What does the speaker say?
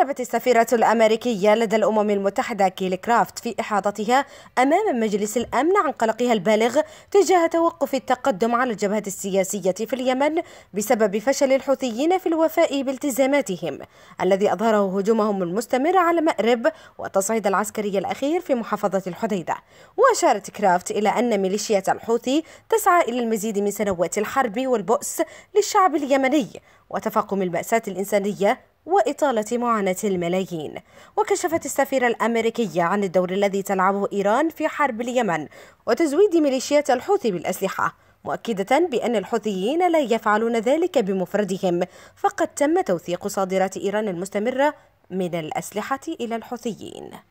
أعربت السفيرة الأمريكية لدى الأمم المتحدة كيلي كرافت في إحاطتها أمام مجلس الأمن عن قلقها البالغ تجاه توقف التقدم على الجبهة السياسية في اليمن بسبب فشل الحوثيين في الوفاء بالتزاماتهم الذي أظهره هجومهم المستمر على مأرب والتصعيد العسكري الأخير في محافظة الحديدة وأشارت كرافت إلى أن ميليشيا الحوثي تسعى إلى المزيد من سنوات الحرب والبؤس للشعب اليمني وتفاقم المأساة الإنسانية وإطالة معاناة الملايين وكشفت السفيرة الأمريكية عن الدور الذي تلعبه إيران في حرب اليمن وتزويد ميليشيات الحوثي بالأسلحة مؤكدة بأن الحوثيين لا يفعلون ذلك بمفردهم فقد تم توثيق صادرات إيران المستمرة من الأسلحة إلى الحوثيين